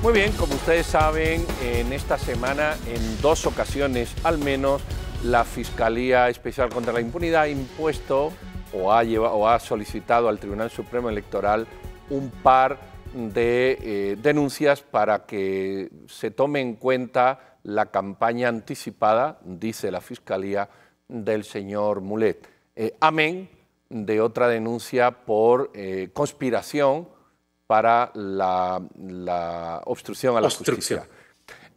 Muy bien, como ustedes saben, en esta semana, en dos ocasiones al menos, la Fiscalía Especial contra la Impunidad ha impuesto o ha, ha solicitado al Tribunal Supremo Electoral un par de eh, denuncias para que se tome en cuenta la campaña anticipada, dice la Fiscalía, del señor Mulet. Eh, amén de otra denuncia por eh, conspiración para la, obstrucción a la justicia.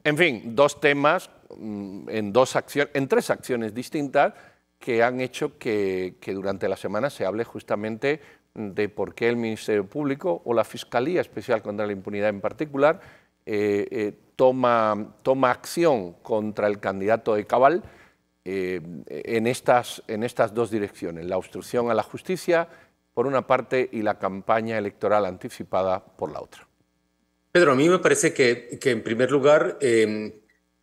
En fin, dos temas mm, en, dos acciones, en tres acciones distintas que han hecho que, durante la semana se hable justamente de por qué el Ministerio Público o la Fiscalía Especial contra la Impunidad en particular eh, eh, toma, toma acción contra el candidato de Cabal eh, en, estas, en estas dos direcciones, la obstrucción a la justicia por una parte y la campaña electoral anticipada por la otra? Pedro, a mí me parece que, en primer lugar, em,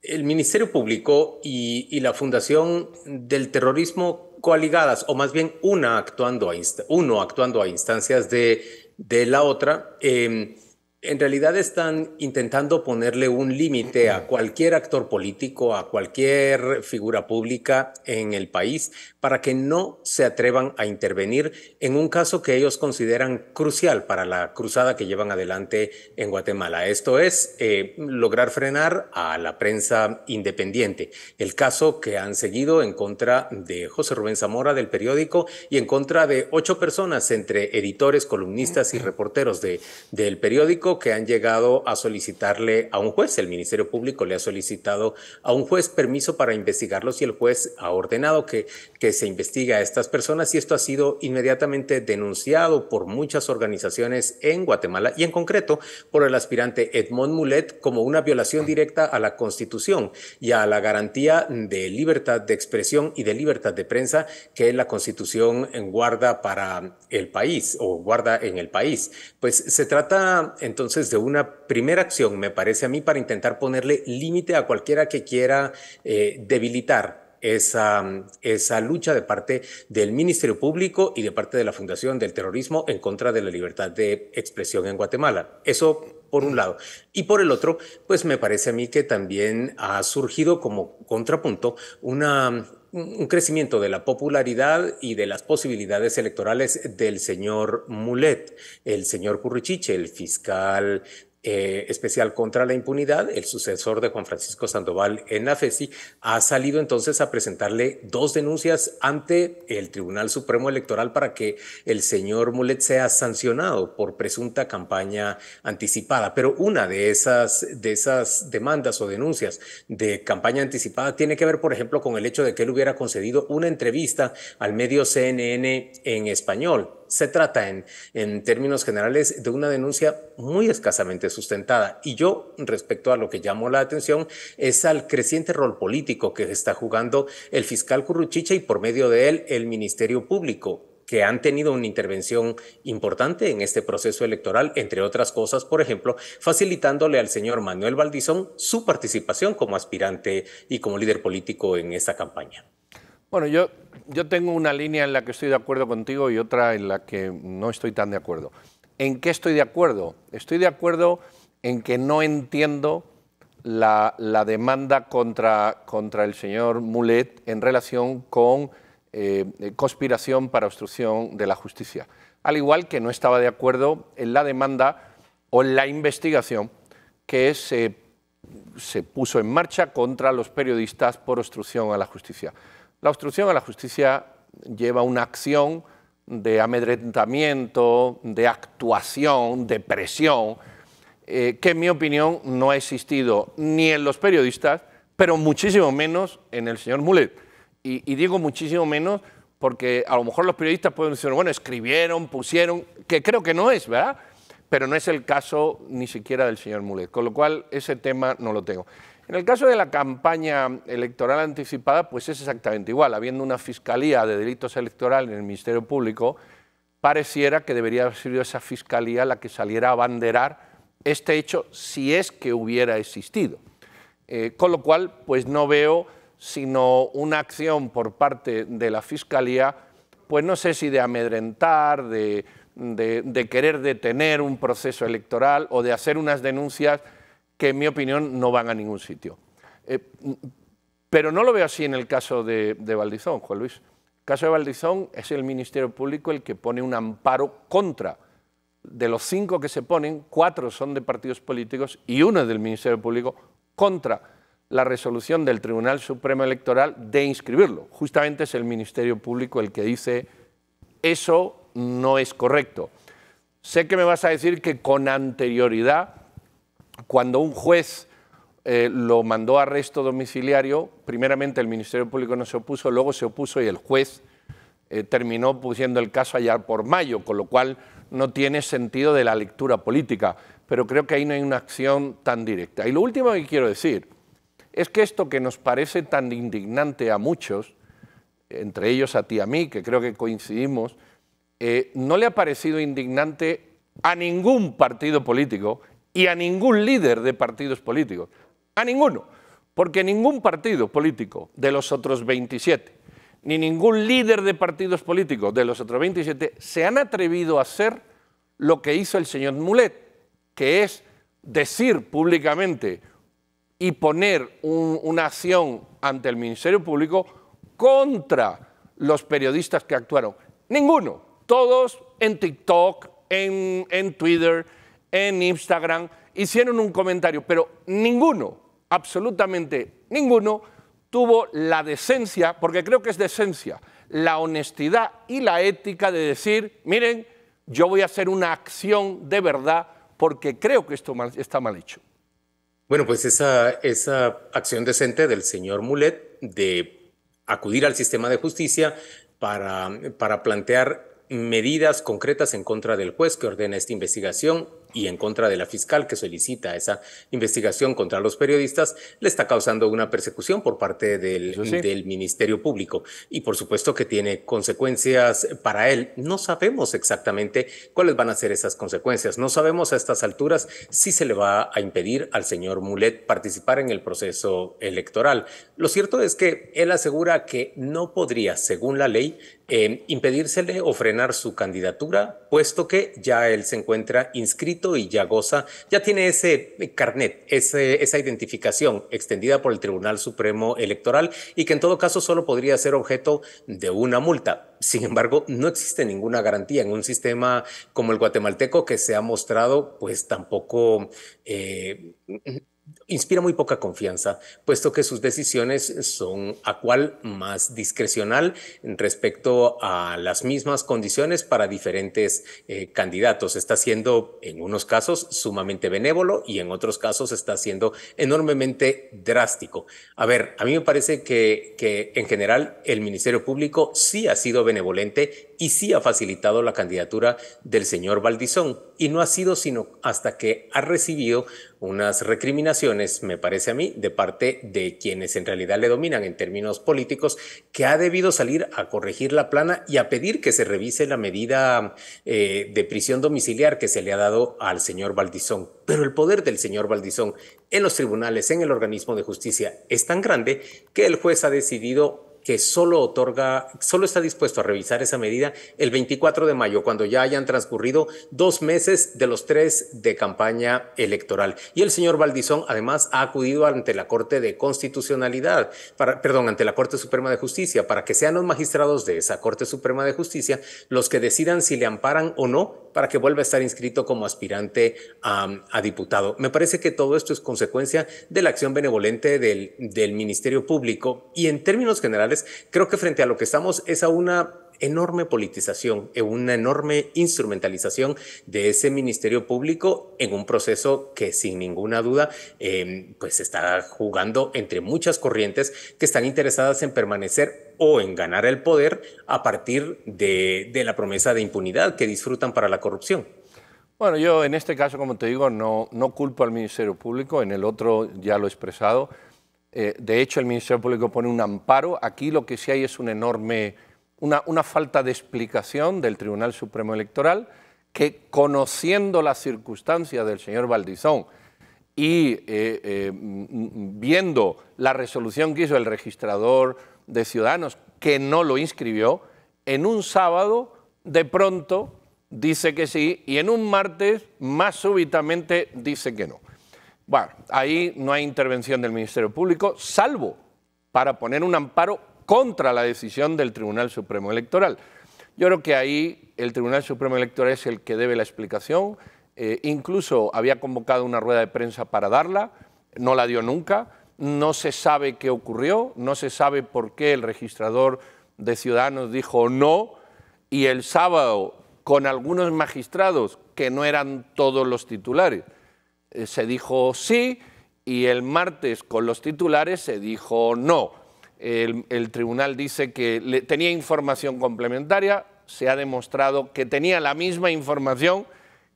el Ministerio Público y, la Fundación del Terrorismo coaligadas, o más bien una actuando a uno actuando a instancias de, la otra, em, en realidad están intentando ponerle un límite a cualquier actor político, a cualquier figura pública en el país, para que no se atrevan a intervenir en un caso que ellos consideran crucial para la cruzada que llevan adelante en Guatemala. Esto es eh, lograr frenar a la prensa independiente. El caso que han seguido en contra de José Rubén Zamora del periódico y en contra de ocho personas entre editores, columnistas y reporteros de, del periódico que han llegado a solicitarle a un juez, el Ministerio Público le ha solicitado a un juez permiso para investigarlos y el juez ha ordenado que, que se investigue a estas personas y esto ha sido inmediatamente denunciado por muchas organizaciones en Guatemala y en concreto por el aspirante Edmond Mulet como una violación directa a la Constitución y a la garantía de libertad de expresión y de libertad de prensa que la Constitución guarda para el país o guarda en el país. Pues se trata, entonces de una primera acción, me parece a mí, para intentar ponerle límite a cualquiera que quiera eh, debilitar esa, esa, lucha de parte del Ministerio Público y de parte de la Fundación del Terrorismo en contra de la libertad de expresión en Guatemala. Eso por un lado. Y por el otro, pues me parece a mí que también ha surgido como contrapunto una un crecimiento de la popularidad y de las posibilidades electorales del señor Mulet, el señor Currichiche, el fiscal eh, especial contra la impunidad, el sucesor de Juan Francisco Sandoval en la FESI ha salido entonces a presentarle dos denuncias ante el Tribunal Supremo Electoral para que el señor Mulet sea sancionado por presunta campaña anticipada. Pero una de esas, de esas demandas o denuncias de campaña anticipada tiene que ver, por ejemplo, con el hecho de que él hubiera concedido una entrevista al medio CNN en español se trata en, términos generales de una denuncia muy escasamente sustentada. Y yo, respecto a lo que llamó la atención, es al creciente rol político que está jugando el fiscal Curruchiche y por medio de él el Ministerio Público que han tenido una intervención importante en este proceso electoral, entre otras cosas, por ejemplo, facilitándole al señor Manuel Valdizón su participación como aspirante y como líder político en esta campaña. Bueno, yo, tengo una línea en la que estoy de acuerdo contigo y otra en la que no estoy tan de acuerdo. ¿En qué estoy de acuerdo? Estoy de acuerdo en que no entiendo la, demanda contra, el señor Mulet en relación con eh, conspiración para obstrucción de la justicia. Al igual que no estaba de acuerdo en la demanda o en la investigación que se, se puso en marcha contra los periodistas por obstrucción a la justicia. La obstrucción a la justicia lleva una acción de amedrentamiento, de actuación, de presión, eh, que en mi opinión no ha existido ni en los periodistas, pero muchísimo menos en el señor Mulet. Y, y, digo muchísimo menos porque a lo mejor los periodistas pueden decir, bueno, escribieron, pusieron, que creo que no es, ¿verdad? Pero no es el caso ni siquiera del señor Mulet, con lo cual ese tema no lo tengo. En el caso de la campaña electoral anticipada, pues es exactamente igual. Habiendo una fiscalía de delitos electorales en el Ministerio Público, pareciera que debería haber sido esa fiscalía la que saliera a abanderar este hecho si es que hubiera existido. Eh, con lo cual, pues no veo sino una acción por parte de la fiscalía, pues no sé si de amedrentar, de querer detener un proceso electoral o de hacer unas denuncias que en mi opinión no van a ningún sitio. Eh, pero no lo veo así en el caso de, de Valdizón, Juan Luis. El caso de Valdizón es el Ministerio Público el que pone un amparo contra. De los cinco que se ponen, cuatro son de partidos políticos y uno es del Ministerio Público contra la resolución del Tribunal Supremo Electoral de inscribirlo. Justamente es el Ministerio Público el que dice eso no es correcto. Sé que me vas a decir que con anterioridad cuando un juez eh, lo mandó a arresto domiciliario, primeramente el Ministerio Público no se opuso, luego se opuso y el juez eh, terminó pusiendo el caso allá por mayo, con lo cual no tiene sentido de la lectura política. Pero creo que ahí no hay una acción tan directa. Y lo último que quiero decir es que esto que nos parece tan indignante a muchos, entre ellos a ti y a mí, que creo que coincidimos, eh, no le ha parecido indignante a ningún partido político y a ningún líder de partidos políticos, a ninguno, porque ningún partido político de los otros 27, ni ningún líder de partidos políticos de los otros 27 se han atrevido a hacer lo que hizo el señor Mulet, que es decir públicamente y poner una acción ante el Ministerio Público contra los periodistas que actuaron. Ninguno, todos en TikTok, en Twitter, en Instagram, hicieron un comentario, pero ninguno, absolutamente ninguno, tuvo la decencia, porque creo que es decencia, la honestidad y la ética de decir, miren, yo voy a hacer una acción de verdad porque creo que esto está mal hecho. Bueno, pues esa, esa acción decente del señor Mulet de acudir al sistema de justicia para, para plantear medidas concretas en contra del juez que ordena esta investigación y en contra de la fiscal que solicita esa investigación contra los periodistas, le está causando una persecución por parte del, Ministerio Público. Y por supuesto que tiene consecuencias para él. No sabemos exactamente cuáles van a ser esas consecuencias. No sabemos a estas alturas si se le va a impedir al señor Mulet participar en el proceso electoral. Lo cierto es que él asegura que no podría, según la ley, eh, impedírsele o frenar su candidatura, puesto que ya él se encuentra inscrito y ya ya tiene ese eh, carnet, esa identificación extendida por el Tribunal Supremo Electoral y que en todo caso solo podría ser objeto de una multa. Sin embargo, no existe ninguna garantía en un sistema como el guatemalteco que se ha mostrado pues tampoco... Eh, inspira muy poca confianza, puesto que sus decisiones son a cual más discrecional respecto a las mismas condiciones para diferentes eh, candidatos. Está siendo en unos casos sumamente benévolo y en otros casos está siendo enormemente drástico. A ver, a mí me parece que, que en general el Ministerio Público sí ha sido benevolente y sí ha facilitado la candidatura del señor Valdizón y no ha sido sino hasta que ha recibido unas recriminaciones, me parece a mí, de parte de quienes en realidad le dominan en términos políticos, que ha debido salir a corregir la plana y a pedir que se revise la medida eh, de prisión domiciliar que se le ha dado al señor Baldizón. Pero el poder del señor Baldizón en los tribunales, en el organismo de justicia, es tan grande que el juez ha decidido que solo otorga, solo está dispuesto a revisar esa medida el 24 de mayo, cuando ya hayan transcurrido dos meses de los tres de campaña electoral. Y el señor Valdizón, además, ha acudido ante la Corte de Constitucionalidad, perdón, ante la Corte Suprema de Justicia, para que sean los magistrados de esa Corte Suprema de Justicia los que decidan si le amparan o no para que vuelva a estar inscrito como aspirante a, diputado. Me parece que todo esto es consecuencia de la acción benevolente del Ministerio Público y en términos generales creo que frente a lo que estamos es a una enorme politización, e una enorme instrumentalización de ese ministerio público en un proceso que sin ninguna duda em, pues está jugando entre muchas corrientes que están interesadas en permanecer o en ganar el poder a partir de, la promesa de impunidad que disfrutan para la corrupción. Bueno, yo en este caso, como te digo, no culpo al Ministerio Público, en el otro ya lo he expresado eh, de hecho, el Ministerio Público pone un amparo. Aquí lo que sí hay es un enorme, una, falta de explicación del Tribunal Supremo Electoral que, conociendo las circunstancias del señor Valdizón y eh, eh, viendo la resolución que hizo el registrador de Ciudadanos, que no lo inscribió, en un sábado de pronto dice que sí y en un martes más súbitamente dice que no. Bueno, ahí no hay intervención del Ministerio Público, salvo para poner un amparo contra la decisión del Tribunal Supremo Electoral. Yo creo que ahí el Tribunal Supremo Electoral es el que debe la explicación. Eh, incluso había convocado una rueda de prensa para darla, no la dio nunca. No se sabe qué ocurrió, no se sabe por qué el registrador de Ciudadanos dijo no y el sábado con algunos magistrados que no eran todos los titulares. Eh, se dijo sí y el martes con los titulares se dijo no. El, tribunal dice que tenía información complementaria, se ha demostrado que tenía la misma información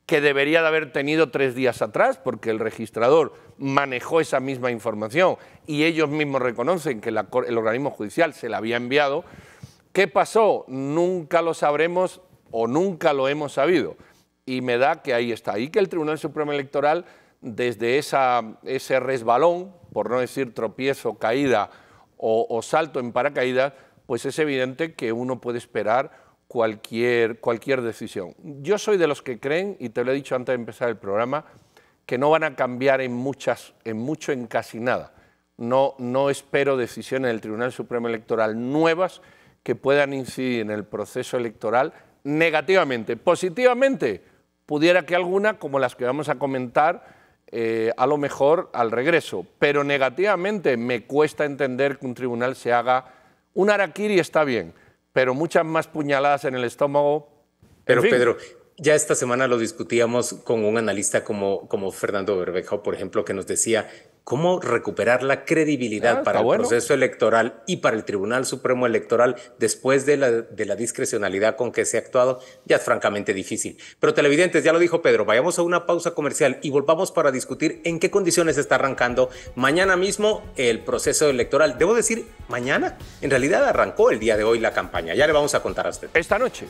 que debería de haber tenido tres días atrás, porque el registrador manejó esa misma información y ellos mismos reconocen que el organismo judicial se la había enviado. ¿Qué pasó? Nunca lo sabremos o nunca lo hemos sabido. Y me da que ahí está. ahí que el Tribunal Supremo Electoral desde ese resbalón, por no decir tropiezo, caída o, salto en paracaídas, pues es evidente que uno puede esperar cualquier, cualquier decisión. Yo soy de los que creen, y te lo he dicho antes de empezar el programa, que no van a cambiar en, muchas, en mucho, en casi nada. No, no espero decisiones del Tribunal Supremo Electoral nuevas que puedan incidir en el proceso electoral negativamente. Positivamente, pudiera que alguna, como las que vamos a comentar, eh, a lo mejor al regreso. Pero negativamente me cuesta entender que un tribunal se haga. Un araquiri está bien, pero muchas más puñaladas en el estómago. Pero Pedro, ya esta semana lo discutíamos con un analista como, como Fernando Berbejo, por ejemplo, que nos decía cómo recuperar la credibilidad ah, para el proceso electoral y para el Tribunal Supremo Electoral después de la, de la discrecionalidad con que se ha actuado, ya es francamente difícil. Pero televidentes, ya lo dijo Pedro, vayamos a una pausa comercial y volvamos para discutir en qué condiciones está arrancando mañana mismo el proceso electoral. Debo decir, mañana, en realidad arrancó el día de hoy la campaña, ya le vamos a contar a usted. Esta noche.